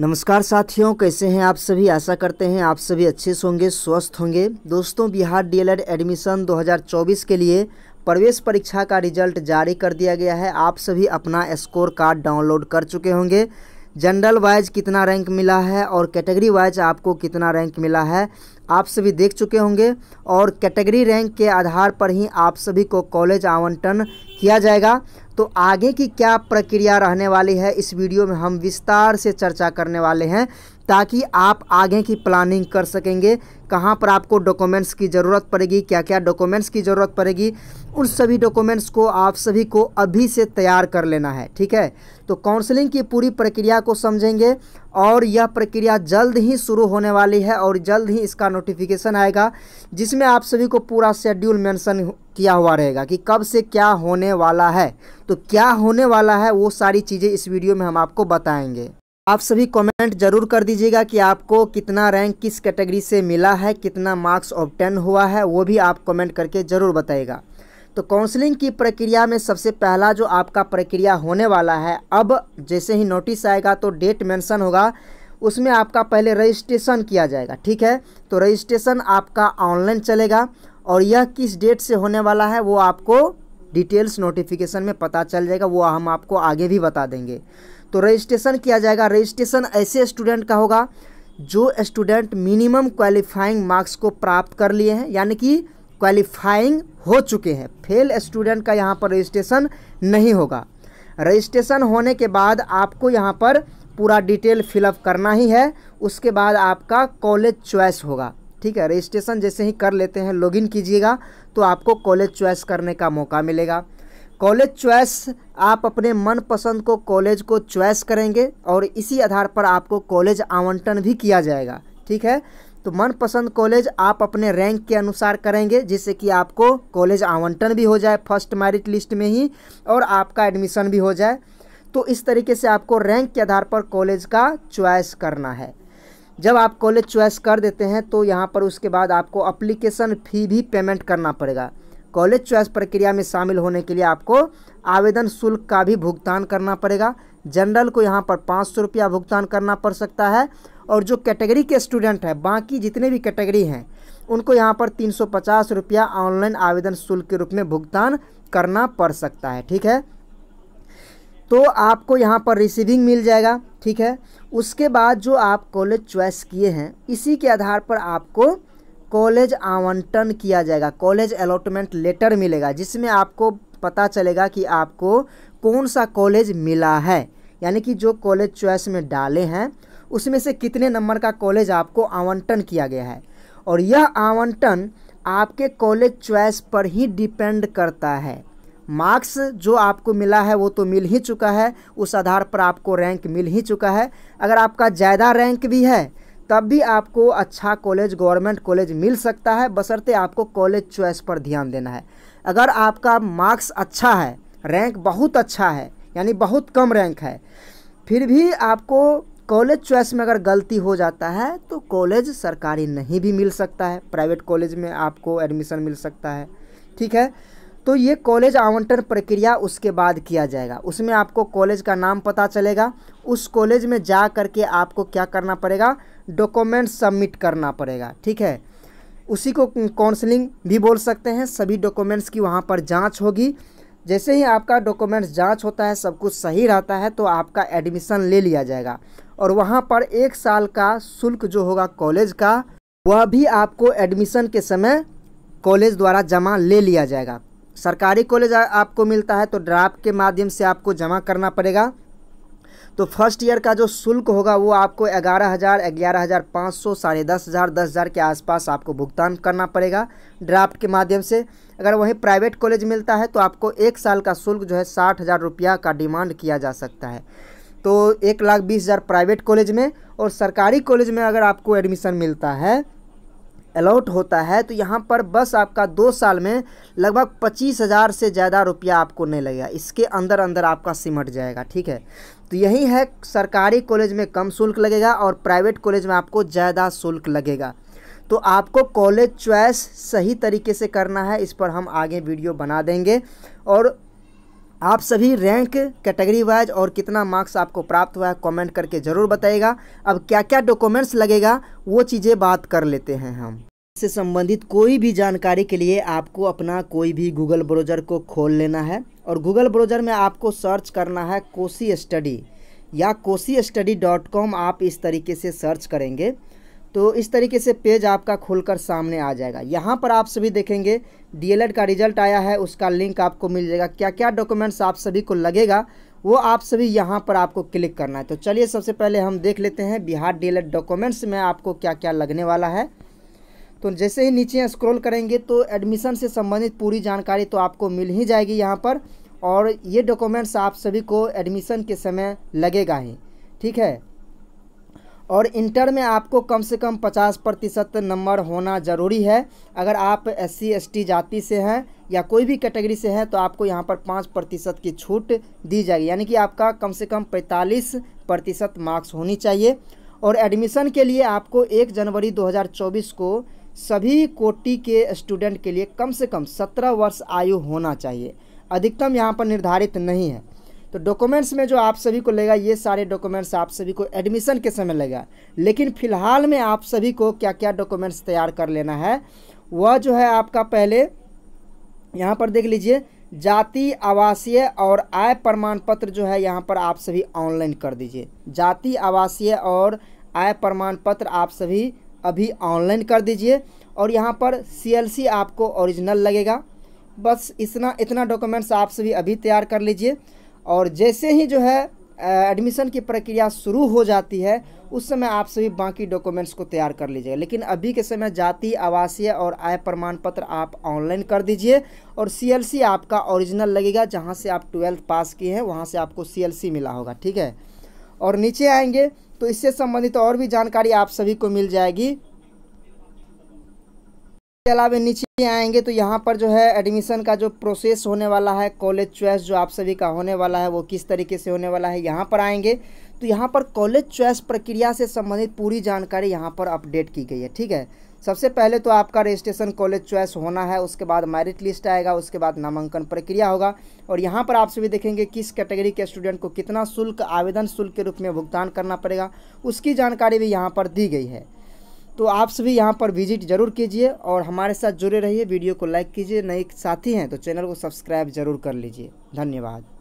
नमस्कार साथियों कैसे हैं आप सभी आशा करते हैं आप सभी अच्छे से होंगे स्वस्थ होंगे दोस्तों बिहार डीएलएड एडमिशन 2024 के लिए प्रवेश परीक्षा का रिजल्ट जारी कर दिया गया है आप सभी अपना स्कोर कार्ड डाउनलोड कर चुके होंगे जनरल वाइज कितना रैंक मिला है और कैटेगरी वाइज आपको कितना रैंक मिला है आप सभी देख चुके होंगे और कैटेगरी रैंक के आधार पर ही आप सभी को कॉलेज आवंटन किया जाएगा तो आगे की क्या प्रक्रिया रहने वाली है इस वीडियो में हम विस्तार से चर्चा करने वाले हैं ताकि आप आगे की प्लानिंग कर सकेंगे कहाँ पर आपको डॉक्यूमेंट्स की ज़रूरत पड़ेगी क्या क्या डॉक्यूमेंट्स की ज़रूरत पड़ेगी उन सभी डॉक्यूमेंट्स को आप सभी को अभी से तैयार कर लेना है ठीक है तो काउंसलिंग की पूरी प्रक्रिया को समझेंगे और यह प्रक्रिया जल्द ही शुरू होने वाली है और जल्द ही इसका नोटिफिकेशन आएगा जिसमें आप सभी को पूरा शेड्यूल मैंसन किया हुआ रहेगा कि कब से क्या होने वाला है तो क्या होने वाला है वो सारी चीज़ें इस वीडियो में हम आपको बताएँगे आप सभी कमेंट जरूर कर दीजिएगा कि आपको कितना रैंक किस कैटेगरी से मिला है कितना मार्क्स ऑब्टेन हुआ है वो भी आप कमेंट करके ज़रूर बताएगा तो काउंसलिंग की प्रक्रिया में सबसे पहला जो आपका प्रक्रिया होने वाला है अब जैसे ही नोटिस आएगा तो डेट मेंशन होगा उसमें आपका पहले रजिस्ट्रेशन किया जाएगा ठीक है तो रजिस्ट्रेशन आपका ऑनलाइन चलेगा और यह किस डेट से होने वाला है वो आपको डिटेल्स नोटिफिकेशन में पता चल जाएगा वो हम आपको आगे भी बता देंगे तो रजिस्ट्रेशन किया जाएगा रजिस्ट्रेशन ऐसे स्टूडेंट का होगा जो स्टूडेंट मिनिमम क्वालिफाइंग मार्क्स को प्राप्त कर लिए हैं यानी कि क्वालिफाइंग हो चुके हैं फेल स्टूडेंट का यहाँ पर रजिस्ट्रेशन नहीं होगा रजिस्ट्रेशन होने के बाद आपको यहाँ पर पूरा डिटेल फिलअप करना ही है उसके बाद आपका कॉलेज चॉइस होगा ठीक है रजिस्ट्रेशन जैसे ही कर लेते हैं लॉगिन कीजिएगा तो आपको कॉलेज चॉइस करने का मौका मिलेगा कॉलेज चॉइस आप अपने मनपसंद को कॉलेज को च्वाइस करेंगे और इसी आधार पर आपको कॉलेज आवंटन भी किया जाएगा ठीक है तो मनपसंद कॉलेज आप अपने रैंक के अनुसार करेंगे जिससे कि आपको कॉलेज आवंटन भी हो जाए फर्स्ट मैरिट लिस्ट में ही और आपका एडमिशन भी हो जाए तो इस तरीके से आपको रैंक के आधार पर कॉलेज का चॉइस करना है जब आप कॉलेज च्वाइस कर देते हैं तो यहाँ पर उसके बाद आपको अप्लीकेशन फ़ी भी पेमेंट करना पड़ेगा कॉलेज चॉइस प्रक्रिया में शामिल होने के लिए आपको आवेदन शुल्क का भी भुगतान करना पड़ेगा जनरल को यहाँ पर पाँच सौ रुपया भुगतान करना पड़ सकता है और जो कैटेगरी के स्टूडेंट हैं बाकी जितने भी कैटेगरी हैं उनको यहाँ पर तीन सौ पचास रुपया ऑनलाइन आवेदन शुल्क के रूप में भुगतान करना पड़ सकता है ठीक है तो आपको यहाँ पर रिसीविंग मिल जाएगा ठीक है उसके बाद जो आप कॉलेज चॉइस किए हैं इसी के आधार पर आपको कॉलेज आवंटन किया जाएगा कॉलेज अलॉटमेंट लेटर मिलेगा जिसमें आपको पता चलेगा कि आपको कौन सा कॉलेज मिला है यानी कि जो कॉलेज चॉइस में डाले हैं उसमें से कितने नंबर का कॉलेज आपको आवंटन किया गया है और यह आवंटन आपके कॉलेज चॉइस पर ही डिपेंड करता है मार्क्स जो आपको मिला है वो तो मिल ही चुका है उस आधार पर आपको रैंक मिल ही चुका है अगर आपका ज़्यादा रैंक भी है तब भी आपको अच्छा कॉलेज गवर्नमेंट कॉलेज मिल सकता है बसरते आपको कॉलेज चॉइस पर ध्यान देना है अगर आपका मार्क्स अच्छा है रैंक बहुत अच्छा है यानी बहुत कम रैंक है फिर भी आपको कॉलेज चॉइस में अगर गलती हो जाता है तो कॉलेज सरकारी नहीं भी मिल सकता है प्राइवेट कॉलेज में आपको एडमिशन मिल सकता है ठीक है तो ये कॉलेज आवंटन प्रक्रिया उसके बाद किया जाएगा उसमें आपको कॉलेज का नाम पता चलेगा उस कॉलेज में जा करके आपको क्या करना पड़ेगा डॉक्यूमेंट सबमिट करना पड़ेगा ठीक है उसी को काउंसलिंग भी बोल सकते हैं सभी डॉक्यूमेंट्स की वहाँ पर जांच होगी जैसे ही आपका डॉक्यूमेंट्स जांच होता है सब कुछ सही रहता है तो आपका एडमिशन ले लिया जाएगा और वहाँ पर एक साल का शुल्क जो होगा कॉलेज का वह भी आपको एडमिशन के समय कॉलेज द्वारा जमा ले लिया जाएगा सरकारी कॉलेज आपको मिलता है तो ड्राफ्ट के माध्यम से आपको जमा करना पड़ेगा तो फर्स्ट ईयर का जो शुल्क होगा वो आपको ग्यारह हज़ार ग्यारह हज़ार पाँच सौ साढ़े दस हज़ार दस हज़ार के आसपास आपको भुगतान करना पड़ेगा ड्राफ्ट के माध्यम से अगर वहीं प्राइवेट कॉलेज मिलता है तो आपको एक साल का शुल्क जो है साठ हज़ार रुपया का डिमांड किया जा सकता है तो एक लाख बीस हज़ार प्राइवेट कॉलेज में और सरकारी कॉलेज में अगर आपको एडमिशन मिलता है अलाउट होता है तो यहाँ पर बस आपका दो साल में लगभग पच्चीस हज़ार से ज़्यादा रुपया आपको नहीं लगेगा इसके अंदर अंदर आपका सिमट जाएगा ठीक है तो यही है सरकारी कॉलेज में कम शुल्क लगेगा और प्राइवेट कॉलेज में आपको ज़्यादा शुल्क लगेगा तो आपको कॉलेज चॉइस सही तरीके से करना है इस पर हम आगे वीडियो बना देंगे और आप सभी रैंक कैटेगरी वाइज और कितना मार्क्स आपको प्राप्त हुआ है कमेंट करके ज़रूर बताइएगा अब क्या क्या डॉक्यूमेंट्स लगेगा वो चीज़ें बात कर लेते हैं हम से संबंधित कोई भी जानकारी के लिए आपको अपना कोई भी गूगल ब्राउज़र को खोल लेना है और गूगल ब्राउज़र में आपको सर्च करना है कोसी स्टडी या कोसी स्टडी डॉट कॉम आप इस तरीके से सर्च करेंगे तो इस तरीके से पेज आपका खुलकर सामने आ जाएगा यहाँ पर आप सभी देखेंगे डी का रिजल्ट आया है उसका लिंक आपको मिल जाएगा क्या क्या डॉक्यूमेंट्स आप सभी को लगेगा वो आप सभी यहाँ पर आपको क्लिक करना है तो चलिए सबसे पहले हम देख लेते हैं बिहार डी डॉक्यूमेंट्स में आपको क्या क्या लगने वाला है तो जैसे ही नीचे स्क्रॉल करेंगे तो एडमिशन से संबंधित पूरी जानकारी तो आपको मिल ही जाएगी यहाँ पर और ये डॉक्यूमेंट्स आप सभी को एडमिशन के समय लगेगा ही ठीक है और इंटर में आपको कम से कम 50 प्रतिशत नंबर होना ज़रूरी है अगर आप एस सी जाति से हैं या कोई भी कैटेगरी से हैं तो आपको यहाँ पर पाँच प्रतिशत की छूट दी जाएगी यानी कि आपका कम से कम 45 प्रतिशत मार्क्स होनी चाहिए और एडमिशन के लिए आपको एक जनवरी 2024 को सभी कोटि के स्टूडेंट के लिए कम से कम सत्रह वर्ष आयु होना चाहिए अधिकतम यहाँ पर निर्धारित नहीं है तो डॉक्यूमेंट्स में जो आप सभी को लेगा ये सारे डॉक्यूमेंट्स आप सभी को एडमिशन के समय लेगा लेकिन फिलहाल में आप सभी को क्या क्या डॉक्यूमेंट्स तैयार कर लेना है वह जो है आपका पहले यहाँ पर देख लीजिए जाति आवासीय और आय प्रमाण पत्र जो है यहाँ पर आप सभी ऑनलाइन कर दीजिए जाति आवासीय और आय प्रमाण पत्र आप सभी अभी ऑनलाइन कर दीजिए और यहाँ पर सी आपको ओरिजिनल लगेगा बस इतना इतना डॉक्यूमेंट्स आप सभी अभी तैयार कर लीजिए और जैसे ही जो है एडमिशन की प्रक्रिया शुरू हो जाती है उस समय आप सभी बाकी डॉक्यूमेंट्स को तैयार कर लीजिएगा लेकिन अभी के समय जाति आवासीय और आय प्रमाण पत्र आप ऑनलाइन कर दीजिए और सी आपका ओरिजिनल लगेगा जहाँ से आप ट्वेल्थ पास किए हैं वहाँ से आपको सी मिला होगा ठीक है और नीचे आएंगे तो इससे संबंधित और भी जानकारी आप सभी को मिल जाएगी इसके अलावा नीचे आएंगे तो यहाँ पर जो है एडमिशन का जो प्रोसेस होने वाला है कॉलेज चॉइस जो आप सभी का होने वाला है वो किस तरीके से होने वाला है यहाँ पर आएंगे तो यहाँ पर कॉलेज चॉइस प्रक्रिया से संबंधित पूरी जानकारी यहाँ पर अपडेट की गई है ठीक है सबसे पहले तो आपका रजिस्ट्रेशन कॉलेज चॉइस होना है उसके बाद मेरिट लिस्ट आएगा उसके बाद नामांकन प्रक्रिया होगा और यहाँ पर आप सभी देखेंगे किस कैटेगरी के स्टूडेंट को कितना शुल्क आवेदन शुल्क के रूप में भुगतान करना पड़ेगा उसकी जानकारी भी यहाँ पर दी गई है तो आप सभी यहाँ पर विजिट जरूर कीजिए और हमारे साथ जुड़े रहिए वीडियो को लाइक कीजिए नए साथी हैं तो चैनल को सब्सक्राइब जरूर कर लीजिए धन्यवाद